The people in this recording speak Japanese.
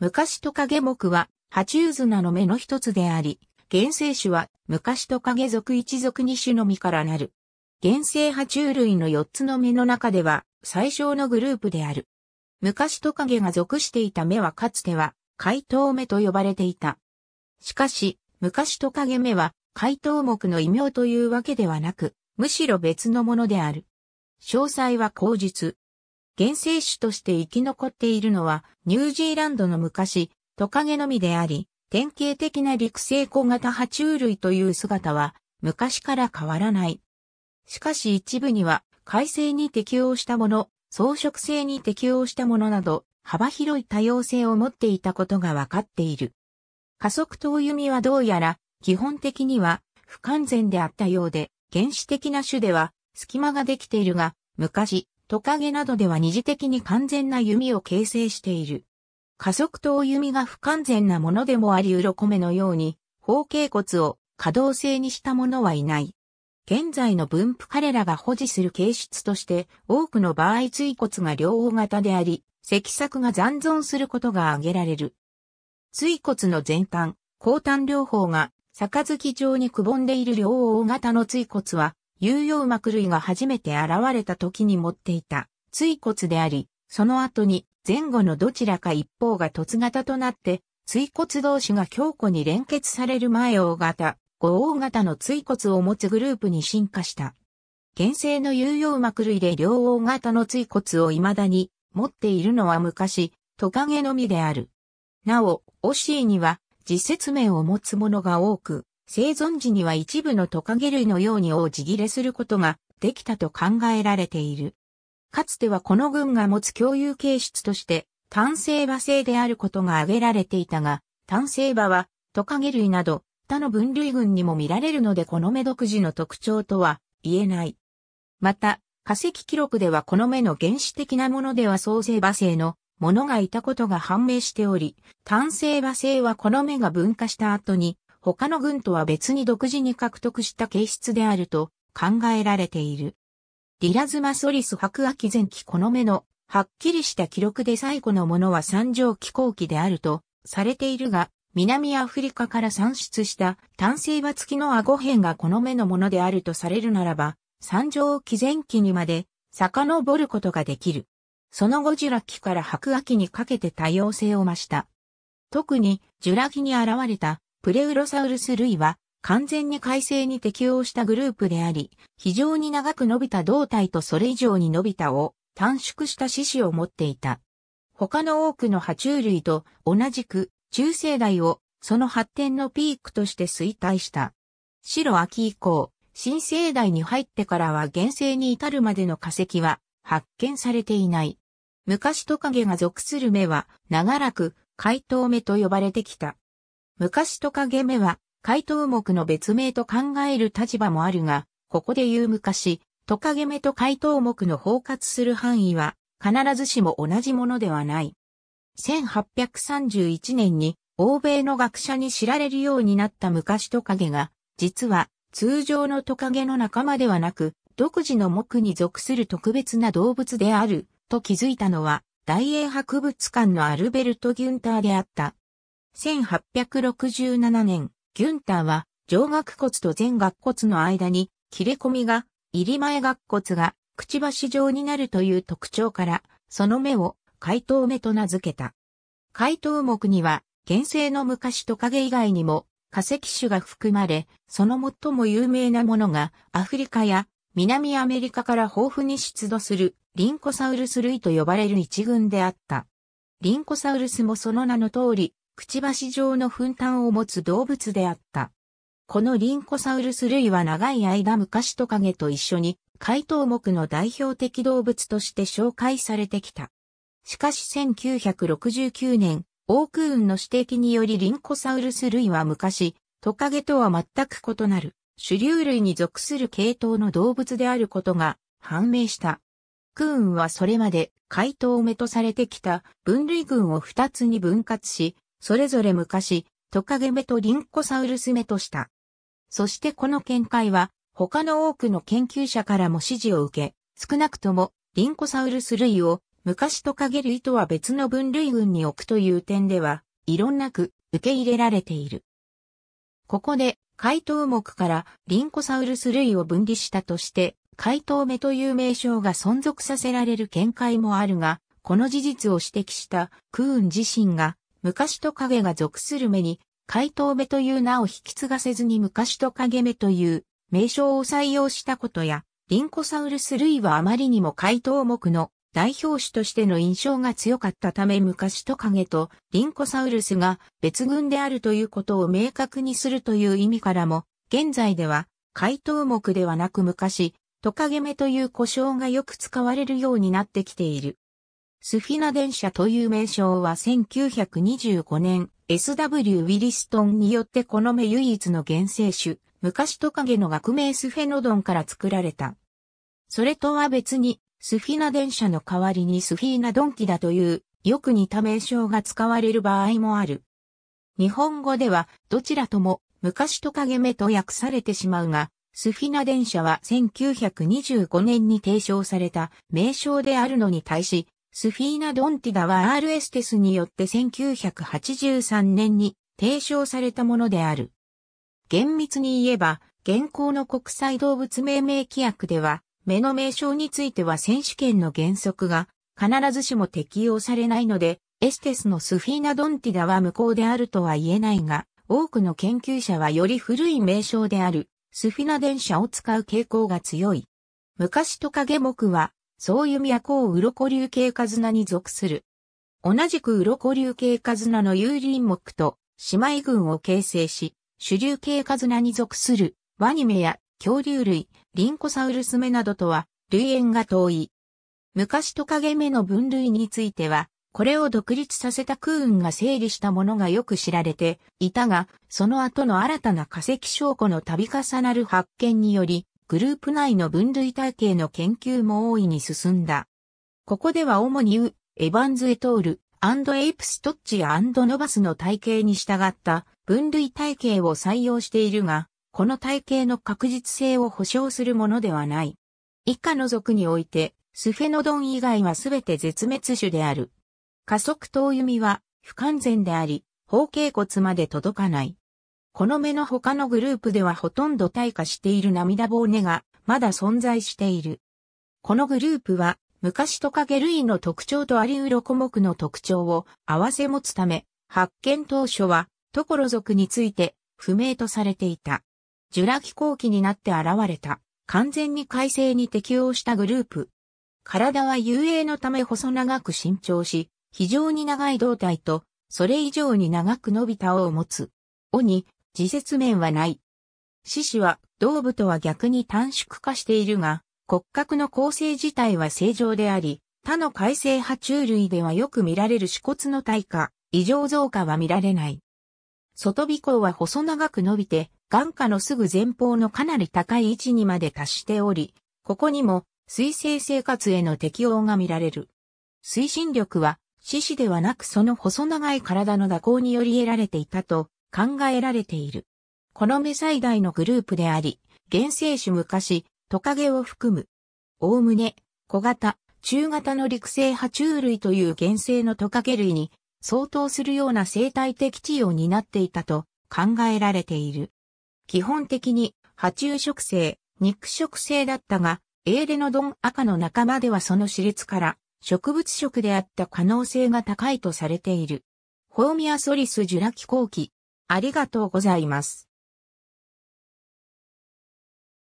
昔トカゲ目は、爬虫綱の目の一つであり、原生種は昔トカゲ属一属二種のみからなる。原生爬虫類の四つの目の中では最小のグループである。昔トカゲが属していた目はかつては怪盗目と呼ばれていた。しかし、昔トカゲ目は怪盗目の異名というわけではなく、むしろ別のものである。詳細は口述。原生種として生き残っているのは、ニュージーランドの昔、トカゲのみであり、典型的な陸生小型爬虫類という姿は、昔から変わらない。しかし一部には、海生に適応したもの、草食性に適応したものなど、幅広い多様性を持っていたことが分かっている。加速投弓はどうやら、基本的には、不完全であったようで、原始的な種では、隙間ができているが、昔、トカゲなどでは二次的に完全な弓を形成している。加速刀弓が不完全なものでもあり鱗目のように、方形骨を可動性にしたものはいない。現在の分布彼らが保持する形質として、多くの場合椎骨が両方型であり、脊索が残存することが挙げられる。椎骨の前端、後端両方が、杯状にくぼんでいる両大型の椎骨は、有用膜類が初めて現れた時に持っていた椎骨であり、その後に前後のどちらか一方が凸型となって、椎骨同士が強固に連結される前大型、後大型の椎骨を持つグループに進化した。現生の有用膜類で両大型の椎骨を未だに持っているのは昔、トカゲのみである。なお、オシーには、自説明を持つ者が多く、生存時には一部のトカゲ類のように王子切れすることができたと考えられている。かつてはこの群が持つ共有形質として、単性馬性であることが挙げられていたが、単性馬はトカゲ類など他の分類群にも見られるのでこの目独自の特徴とは言えない。また、化石記録ではこの目の原始的なものでは創生馬性のものがいたことが判明しており、単性馬性はこの目が分化した後に他の軍とは別に独自に獲得した形質であると考えられている。ディラズマソリス白亜前期この目のはっきりした記録で最古のものは三条気候期であるとされているが、南アフリカから産出した単性馬付きの顎片がこの目のものであるとされるならば、三条紀前期にまで遡ることができる。その後ジュラ紀から白亜紀にかけて多様性を増した。特にジュラ紀に現れたプレウロサウルス類は完全に海生に適応したグループであり、非常に長く伸びた胴体とそれ以上に伸びたを短縮した四肢を持っていた。他の多くの爬虫類と同じく中生代をその発展のピークとして衰退した。白秋以降、新生代に入ってからは原生に至るまでの化石は発見されていない。昔トカゲが属する目は長らく怪盗目と呼ばれてきた。昔トカゲ目は、怪盗目の別名と考える立場もあるが、ここで言う昔、トカゲ目と怪盗目の包括する範囲は、必ずしも同じものではない。1831年に、欧米の学者に知られるようになった昔トカゲが、実は、通常のトカゲの仲間ではなく、独自の目に属する特別な動物である、と気づいたのは、大英博物館のアルベルト・ギュンターであった。1867年、ギュンターは上顎骨と前顎骨の間に切れ込みが入り前顎骨がくちばし状になるという特徴から、その目を怪盗目と名付けた。怪盗目には、現世の昔トカゲ以外にも化石種が含まれ、その最も有名なものがアフリカや南アメリカから豊富に出土するリンコサウルス類と呼ばれる一群であった。リンコサウルスもその名の通り、くちばし状の粉炭を持つ動物であった。このリンコサウルス類は長い間昔トカゲと一緒に海盗目の代表的動物として紹介されてきた。しかし1969年、オークーンの指摘によりリンコサウルス類は昔、トカゲとは全く異なる、主流類に属する系統の動物であることが判明した。クーンはそれまで回答目とされてきた分類群を2つに分割し、それぞれ昔、トカゲ目とリンコサウルス目とした。そしてこの見解は、他の多くの研究者からも支持を受け、少なくとも、リンコサウルス類を、昔トカゲ類とは別の分類群に置くという点では、異論なく受け入れられている。ここで、解答目からリンコサウルス類を分離したとして、解答目という名称が存続させられる見解もあるが、この事実を指摘したクーン自身が昔と影が属する目に、怪盗目という名を引き継がせずに昔と影目という名称を採用したことや、リンコサウルス類はあまりにも怪盗目の代表種としての印象が強かったため昔と影とリンコサウルスが別群であるということを明確にするという意味からも、現在では怪盗目ではなく昔、トカゲ目という呼称がよく使われるようになってきている。スフィナ電車という名称は1925年 S.W. ウィリストンによってこの目唯一の原生種、昔トカゲの学名スフェノドンから作られた。それとは別に、スフィナ電車の代わりにスフィーナドンキだという、よく似た名称が使われる場合もある。日本語では、どちらとも、昔トカゲ目と訳されてしまうが、スフィナ電車は1925年に提唱された名称であるのに対し、スフィーナ・ドンティダは R エステスによって1983年に提唱されたものである。厳密に言えば、現行の国際動物命名規約では、目の名称については選手権の原則が必ずしも適用されないので、エステスのスフィーナ・ドンティダは無効であるとは言えないが、多くの研究者はより古い名称であるスフィナ電車を使う傾向が強い。昔トカゲ目は総弓ウロ鱗流系カズナに属する。同じく鱗流系カズナの有林木と姉妹群を形成し、主流系カズナに属するワニメや恐竜類、リンコサウルスメなどとは類縁が遠い。昔トカゲメの分類については、これを独立させた空運が整理したものがよく知られていたが、その後の新たな化石証拠の度重なる発見により、グループ内の分類体系の研究も大いに進んだ。ここでは主にウ、エヴァンズ・エトール、アンド・エイプス・トッチアンド・ノバスの体系に従った分類体系を採用しているが、この体系の確実性を保証するものではない。以下の属において、スフェノドン以外はすべて絶滅種である。加速投弓は不完全であり、方形骨まで届かない。この目の他のグループではほとんど退化している涙根がまだ存在している。このグループは昔トカゲ類の特徴とアリウロコ目の特徴を併せ持つため、発見当初はトコロ族について不明とされていた。ジュラ紀後期になって現れた完全に改正に適応したグループ。体は遊泳のため細長く伸長し、非常に長い胴体と、それ以上に長く伸びた尾を持つ。尾に自説面はない。獅子は胴部とは逆に短縮化しているが、骨格の構成自体は正常であり、他の改正爬虫類ではよく見られる死骨の体化、異常増加は見られない。外尾行は細長く伸びて、眼下のすぐ前方のかなり高い位置にまで達しており、ここにも水生生活への適応が見られる。推進力は、獅子ではなくその細長い体の蛇行により得られていたと考えられている。この目最大のグループであり、原生種昔、トカゲを含む、おおむね、小型、中型の陸生爬虫類という原生のトカゲ類に相当するような生態的地位を担っていたと考えられている。基本的に、爬虫食性、肉食性だったが、エーレノドン赤の仲間ではその歯列から植物食であった可能性が高いとされている。ホーミアソリス・ジュラコ後期、ありがとうございます。